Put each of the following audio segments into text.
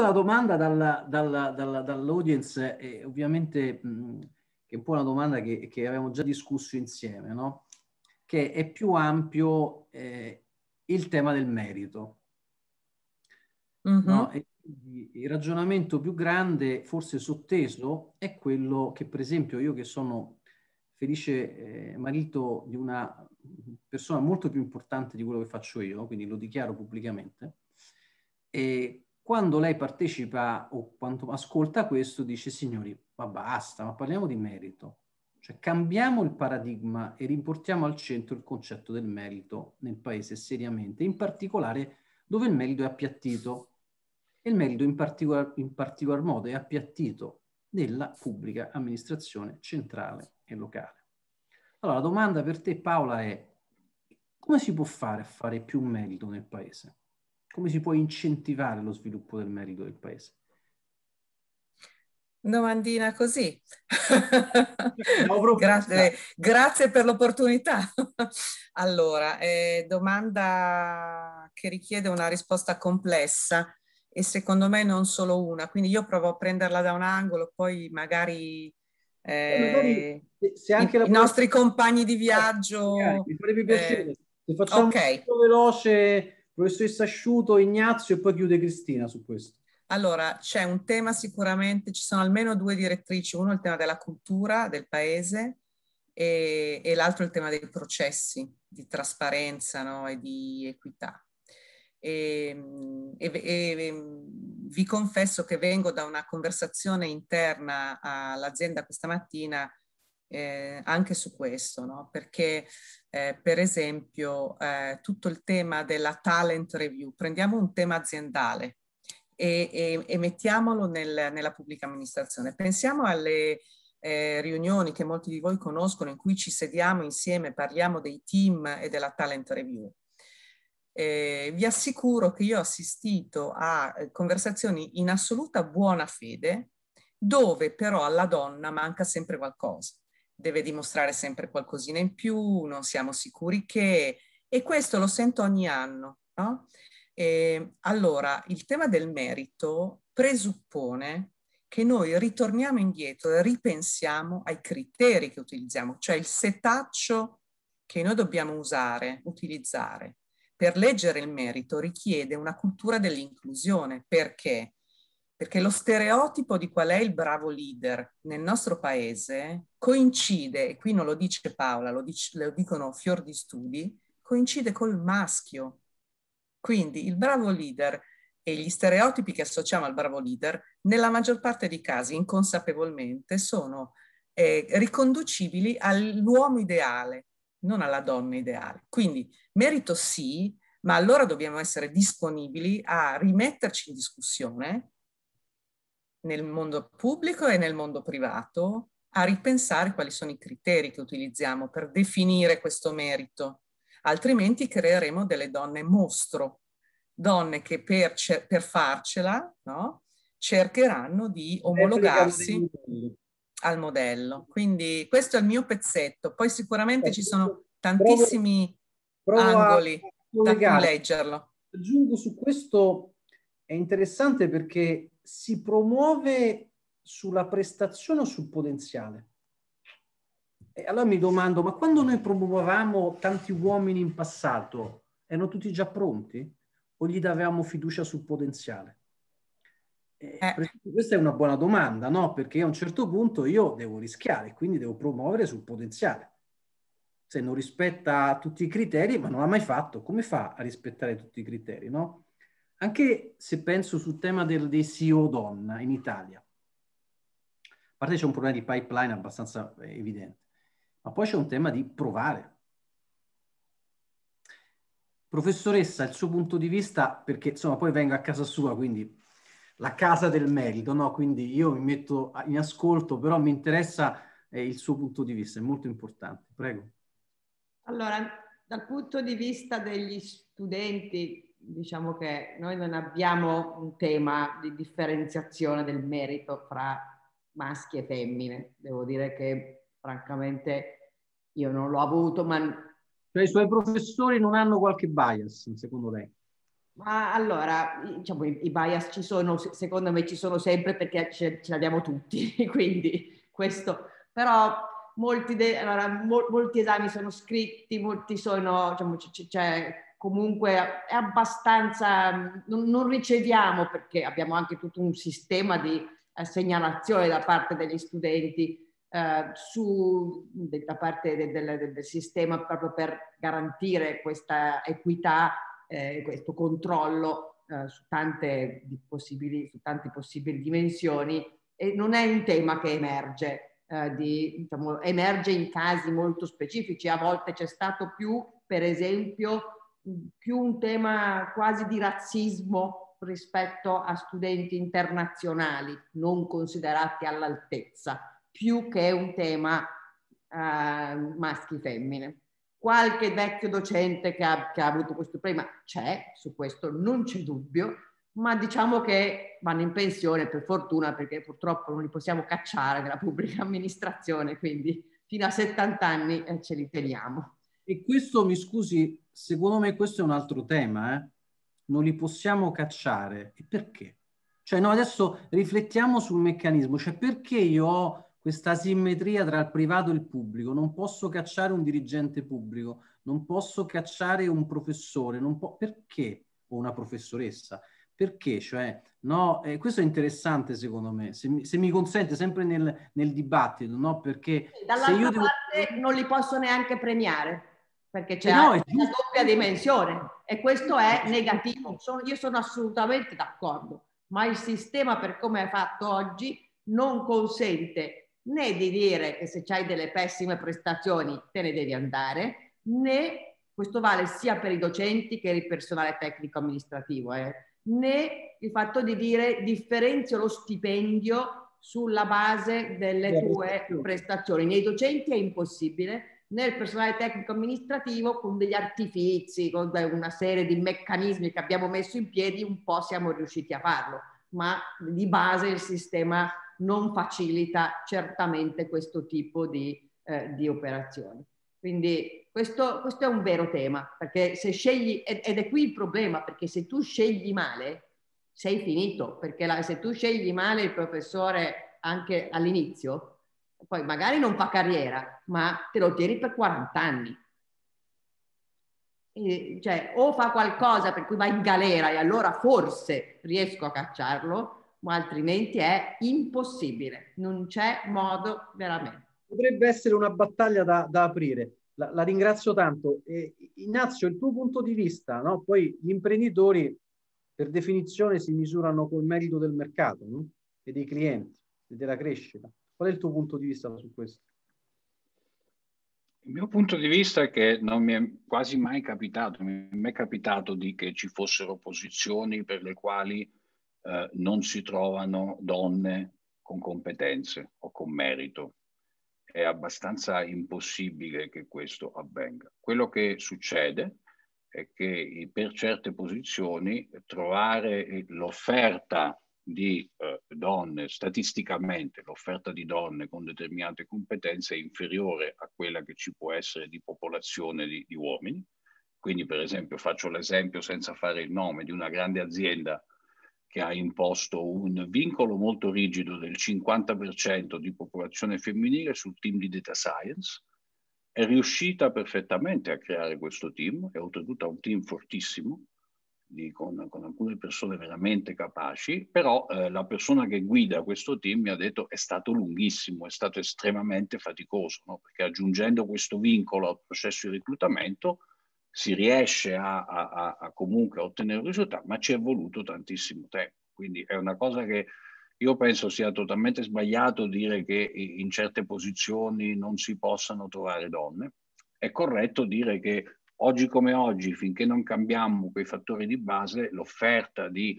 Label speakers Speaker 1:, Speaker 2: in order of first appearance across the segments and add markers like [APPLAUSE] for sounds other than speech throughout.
Speaker 1: Partendo dalla domanda dalla, dalla, dalla, dall'audience, eh, ovviamente mh, che è un po' una domanda che, che avevamo già discusso insieme, no? che è più ampio eh, il tema del merito. Mm-hmm. No? il ragionamento più grande, forse sotteso, è quello che per esempio io che sono felice eh, marito di una persona molto più importante di quello che faccio io, quindi lo dichiaro pubblicamente, e quando lei partecipa o quando ascolta questo dice signori, ma basta, ma parliamo di merito. Cioè cambiamo il paradigma e riportiamo al centro il concetto del merito nel paese seriamente, in particolare dove il merito è appiattito. E il merito in particolar, in particolar modo è appiattito nella pubblica amministrazione centrale e locale. Allora la domanda per te Paola è come si può fare a fare più merito nel paese? come si può incentivare lo sviluppo del merito del paese?
Speaker 2: Domandina così. [LAUGHS] grazie, grazie, per l'opportunità. allora, eh, domanda che richiede una risposta complessa e secondo me non solo una, quindi io provo a prenderla da un angolo, poi magari, eh, eh magari se anche i, i nostri compagni di eh, viaggio... Eh, mi farebbe piacere, eh,
Speaker 1: se facciamo okay. veloce Professoressa Sasciuto, Ignazio e poi chiude Cristina su questo.
Speaker 2: Allora, c'è un tema sicuramente, ci sono almeno due direttrici, uno è il tema della cultura del paese e, e l'altro è il tema dei processi di trasparenza no? e di equità. Ehm, e, e, e, vi confesso che vengo da una conversazione interna all'azienda questa mattina eh, anche su questo, no? perché eh, per esempio eh, tutto il tema della talent review, prendiamo un tema aziendale e, e, e mettiamolo nel, nella pubblica amministrazione. Pensiamo alle eh, riunioni che molti di voi conoscono in cui ci sediamo insieme, parliamo dei team e della talent review. Eh, vi assicuro che io ho assistito a eh, conversazioni in assoluta buona fede, dove però alla donna manca sempre qualcosa deve dimostrare sempre qualcosina in più, non siamo sicuri che, e questo lo sento ogni anno. No? E, ehm, allora, il tema del merito presuppone che noi ritorniamo indietro e ripensiamo ai criteri che utilizziamo, cioè il setaccio che noi dobbiamo usare, utilizzare. Per leggere il merito richiede una cultura dell'inclusione, perché? perché lo stereotipo di qual è il bravo leader nel nostro paese coincide, e qui non lo dice Paola, lo, dic- lo dicono fior di studi, coincide col maschio. Quindi il bravo leader e gli stereotipi che associamo al bravo leader, nella maggior parte dei casi inconsapevolmente, sono eh, riconducibili all'uomo ideale, non alla donna ideale. Quindi merito sì, ma allora dobbiamo essere disponibili a rimetterci in discussione nel mondo pubblico e nel mondo privato a ripensare quali sono i criteri che utilizziamo per definire questo merito, altrimenti creeremo delle donne mostro, donne che per, per farcela no, cercheranno di omologarsi al modello. Quindi questo è il mio pezzetto, poi sicuramente ci sono ecco, tantissimi provo, provo angoli
Speaker 1: da leggerlo. Aggiungo su questo, è interessante perché si promuove sulla prestazione o sul potenziale? E allora mi domando, ma quando noi promuovevamo tanti uomini in passato, erano tutti già pronti? O gli davamo fiducia sul potenziale? Eh, questa è una buona domanda, no? Perché a un certo punto io devo rischiare, quindi devo promuovere sul potenziale. Se non rispetta tutti i criteri, ma non l'ha mai fatto, come fa a rispettare tutti i criteri, no? Anche se penso sul tema del, dei CEO donna in Italia, a parte c'è un problema di pipeline abbastanza eh, evidente, ma poi c'è un tema di provare. Professoressa, il suo punto di vista, perché insomma poi vengo a casa sua, quindi la casa del merito, no? Quindi io mi metto in ascolto, però mi interessa eh, il suo punto di vista, è molto importante. Prego.
Speaker 3: Allora, dal punto di vista degli studenti, diciamo che noi non abbiamo un tema di differenziazione del merito fra maschi e femmine. Devo dire che
Speaker 1: francamente io non l'ho avuto, ma... Cioè i suoi professori non hanno qualche bias, secondo lei?
Speaker 3: Ma allora, diciamo, i, bias ci sono, secondo me ci sono sempre perché ce, ce l'abbiamo tutti, [LAUGHS] quindi questo... Però molti, de, allora, mo, molti esami sono scritti, molti sono... Diciamo, c- c- comunque è abbastanza, non, non riceviamo perché abbiamo anche tutto un sistema di eh, segnalazione da parte degli studenti eh, su, da parte del, del, del, sistema proprio per garantire questa equità, eh, questo controllo eh, su, tante possibili, su tante possibili dimensioni e non è un tema che emerge. Eh, di, diciamo, emerge in casi molto specifici, a volte c'è stato più, per esempio, più un tema quasi di razzismo rispetto a studenti internazionali non considerati all'altezza, più che un tema eh, maschi-femmine. Qualche vecchio docente che ha, che ha avuto questo problema c'è, su questo non c'è dubbio, ma diciamo che vanno in pensione per fortuna perché purtroppo non li possiamo cacciare nella pubblica amministrazione, quindi fino a 70 anni eh, ce li teniamo.
Speaker 1: E questo, mi scusi, secondo me questo è un altro tema, eh? non li possiamo cacciare. E perché? Cioè, no, adesso riflettiamo sul meccanismo, cioè perché io ho questa simmetria tra il privato e il pubblico, non posso cacciare un dirigente pubblico, non posso cacciare un professore, non po- perché o una professoressa? Perché? Cioè, no, eh, questo è interessante secondo me, se mi, se mi consente sempre nel, nel dibattito, no? Perché... Dall'altra io devo...
Speaker 3: non li posso neanche premiare perché c'è no, una doppia dimensione e questo è negativo. Sono, io sono assolutamente d'accordo, ma il sistema per come è fatto oggi non consente né di dire che se hai delle pessime prestazioni te ne devi andare, né questo vale sia per i docenti che per il personale tecnico amministrativo, eh, né il fatto di dire differenzio lo stipendio sulla base delle tue prestazioni. Nei docenti è impossibile nel personale tecnico amministrativo con degli artifici, con una serie di meccanismi che abbiamo messo in piedi, un po' siamo riusciti a farlo, ma di base il sistema non facilita certamente questo tipo di, eh, di operazioni. Quindi questo, questo, è un vero tema, perché se scegli, ed è qui il problema, perché se tu scegli male, sei finito, perché la, se tu scegli male il professore anche all'inizio, poi magari non fa carriera, ma te lo tieni per 40 anni. E, cioè, o fa qualcosa per cui va in galera e allora forse riesco a cacciarlo,
Speaker 1: ma altrimenti è impossibile,
Speaker 3: non c'è modo veramente.
Speaker 1: Potrebbe essere una battaglia da, da aprire. La, la, ringrazio tanto. E, Ignazio, il tuo punto di vista, no? poi gli imprenditori per definizione si misurano col merito del mercato no? e dei clienti e della crescita. Qual è il tuo punto di vista su questo?
Speaker 4: Il mio punto di vista è che non mi è quasi mai capitato, mi è mai capitato di che ci fossero posizioni per le quali eh, non si trovano donne con competenze o con merito. È abbastanza impossibile che questo avvenga. Quello che succede è che per certe posizioni trovare l'offerta di eh, donne, statisticamente l'offerta di donne con determinate competenze è inferiore a quella che ci può essere di popolazione di, di uomini. Quindi, per esempio, faccio l'esempio senza fare il nome di una grande azienda che ha imposto un vincolo molto rigido del 50% di popolazione femminile sul team di data science. È riuscita perfettamente a creare questo team, è oltretutto un team fortissimo, di, con, con, alcune persone veramente capaci, però eh, la persona che guida questo team mi ha detto è stato lunghissimo, è stato estremamente faticoso, no? perché aggiungendo questo vincolo al processo di reclutamento si riesce a, a, a comunque a ottenere un risultato, ma ci è voluto tantissimo tempo. Quindi è una cosa che io penso sia totalmente sbagliato dire che in certe posizioni non si possano trovare donne. È corretto dire che Oggi come oggi, finché non cambiamo quei fattori di base, l'offerta di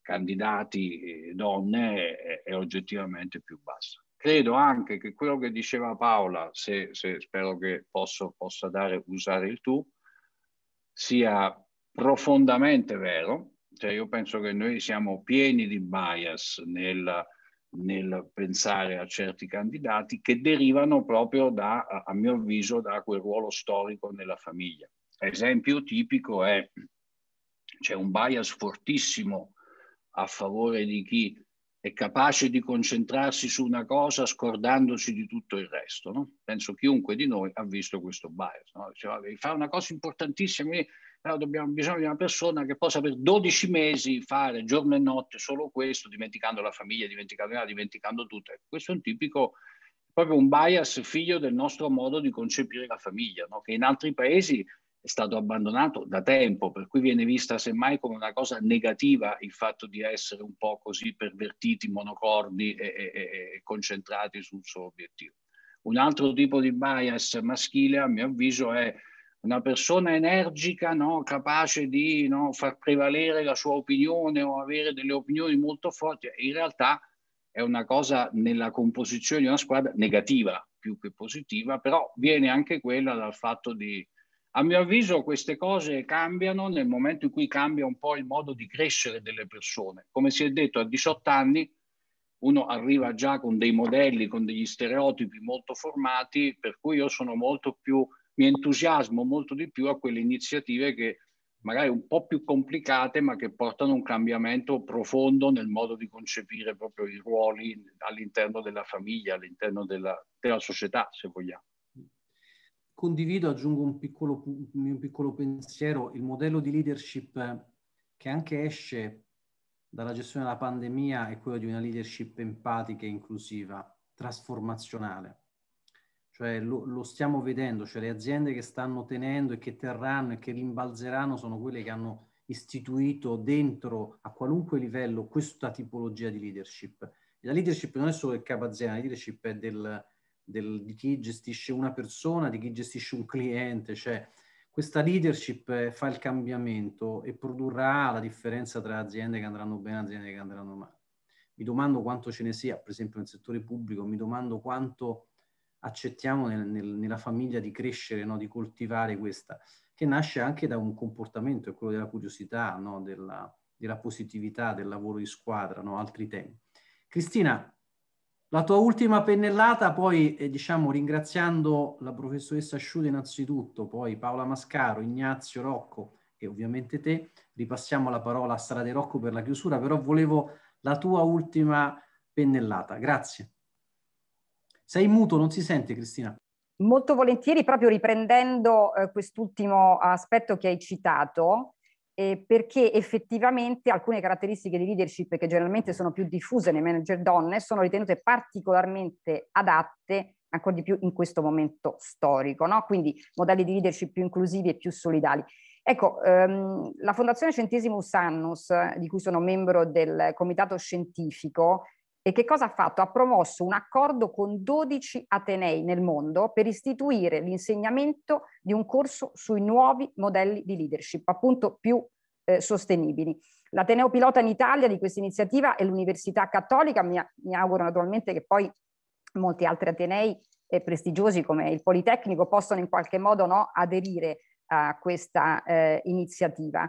Speaker 4: candidati eh, donne è, oggettivamente più bassa. Credo anche che quello che diceva Paola, se, se spero che posso, possa dare, usare il tu, sia profondamente vero. Cioè io penso che noi siamo pieni di bias nel, nel pensare a certi candidati che derivano proprio da, a mio avviso, da quel ruolo storico nella famiglia. Esempio tipico è c'è un bias fortissimo a favore di chi è capace di concentrarsi su una cosa scordandosi di tutto il resto. No? Penso chiunque di noi ha visto questo bias. No? Cioè, fa una cosa importantissima, però abbiamo bisogno di una persona che possa per 12 mesi fare giorno e notte solo questo, dimenticando la famiglia, dimenticando, la, dimenticando tutto. Ecco, questo è un tipico, proprio un bias figlio del nostro modo di concepire la famiglia, no? che in altri paesi è stato abbandonato da tempo, per cui viene vista semmai come una cosa negativa il fatto di essere un po' così pervertiti, monocordi e, e, e concentrati sul suo obiettivo. Un altro tipo di bias maschile, a mio avviso, è una persona energica, no? capace di no? far prevalere la sua opinione o avere delle opinioni molto forti, in realtà è una cosa nella composizione di una squadra negativa più che positiva, però viene anche quella dal fatto di a mio avviso queste cose cambiano nel momento in cui cambia un po' il modo di crescere delle persone. Come si è detto, a 18 anni uno arriva già con dei modelli, con degli stereotipi molto formati, per cui io sono molto più, mi entusiasmo molto di più a quelle iniziative che magari un po' più complicate, ma che portano a un cambiamento profondo nel modo di concepire proprio i ruoli all'interno della famiglia, all'interno della, della società, se vogliamo.
Speaker 1: Condivido, aggiungo un piccolo, un piccolo pensiero, il modello di leadership che anche esce dalla gestione della pandemia è quello di una leadership empatica e inclusiva, trasformazionale. Cioè lo, lo, stiamo vedendo, cioè le aziende che stanno tenendo e che terranno e che rimbalzeranno sono quelle che hanno istituito dentro a qualunque livello questa tipologia di leadership. la leadership non è solo del capo azienda, la leadership è del, del, di chi gestisce una persona, di chi gestisce un cliente, cioè questa leadership eh, fa il cambiamento e produrrà la differenza tra aziende che andranno bene e aziende che andranno male. Mi domando quanto ce ne sia, per esempio nel settore pubblico, mi domando quanto accettiamo nel, nel, nella famiglia di crescere, no? di coltivare questa, che nasce anche da un comportamento, è quello della curiosità, no? della, della, positività, del lavoro di squadra, no? altri temi. Cristina, la tua ultima pennellata, poi eh, diciamo ringraziando la professoressa Sciuta innanzitutto, poi Paola Mascaro, Ignazio Rocco e ovviamente te, ripassiamo la parola a Strade Rocco per la chiusura, però volevo la tua ultima pennellata. Grazie. Sei muto, non si sente Cristina.
Speaker 3: Molto volentieri, proprio riprendendo eh, quest'ultimo aspetto che hai citato, eh, perché effettivamente alcune caratteristiche di leadership che generalmente sono più diffuse nei manager donne sono ritenute particolarmente adatte ancora di più in questo momento storico, no? quindi modelli di leadership più inclusivi e più solidali. Ecco, ehm, la Fondazione Centesimus Annus, di cui sono membro del comitato scientifico, e che cosa ha fatto? Ha promosso un accordo con 12 Atenei nel mondo per istituire l'insegnamento di un corso sui nuovi modelli di leadership, appunto più eh, sostenibili. L'Ateneo pilota in Italia di questa iniziativa è l'Università Cattolica, mi, mi auguro naturalmente che poi molti altri Atenei eh, prestigiosi come il Politecnico possano in qualche modo no, aderire a questa eh, iniziativa.